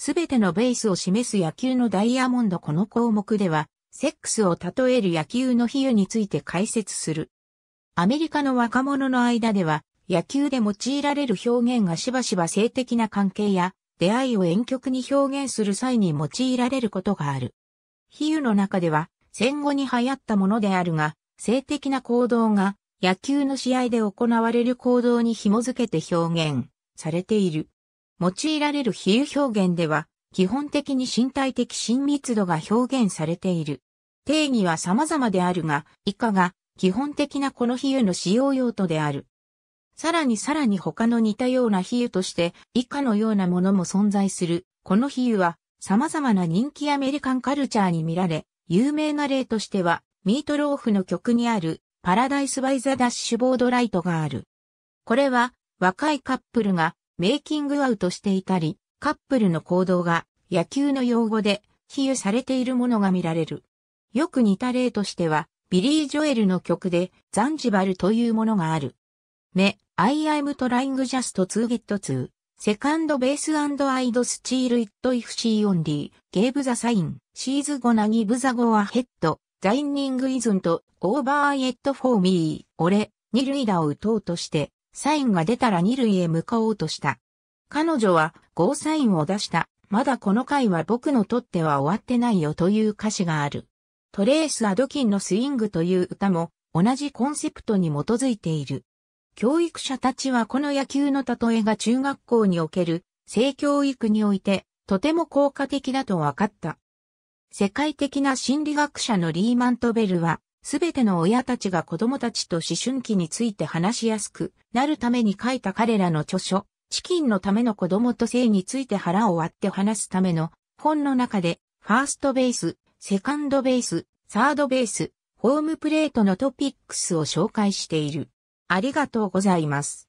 すべてのベースを示す野球のダイヤモンドこの項目では、セックスを例える野球の比喩について解説する。アメリカの若者の間では、野球で用いられる表現がしばしば性的な関係や出会いを遠曲に表現する際に用いられることがある。比喩の中では、戦後に流行ったものであるが、性的な行動が野球の試合で行われる行動に紐づけて表現されている。用いられる比喩表現では、基本的に身体的親密度が表現されている。定義は様々であるが、以下が基本的なこの比喩の使用用途である。さらにさらに他の似たような比喩として以下のようなものも存在する。この比喩は様々な人気アメリカンカルチャーに見られ、有名な例としてはミートローフの曲にあるパラダイスバイザダッシュボードライトがある。これは若いカップルがメイキングアウトしていたり、カップルの行動が野球の用語で比喩されているものが見られる。よく似た例としては、ビリー・ジョエルの曲でザンジバルというものがある。目、I am trying just to get to, second base and I'd steal it if she only gave the sign, she's gonna give the go ahead, the inning isn't over yet for me, 俺、二塁打を打とうとして、サインが出たら二塁へ向かおうとした。彼女は、ゴーサインを出した。まだこの回は僕のとっては終わってないよという歌詞がある。トレース・アドキンのスイングという歌も同じコンセプトに基づいている。教育者たちはこの野球の例えが中学校における性教育においてとても効果的だと分かった。世界的な心理学者のリーマントベルはすべての親たちが子供たちと思春期について話しやすくなるために書いた彼らの著書、チキンのための子供と性について腹を割って話すための本の中で、ファーストベース、セカンドベース、サードベース、ホームプレートのトピックスを紹介している。ありがとうございます。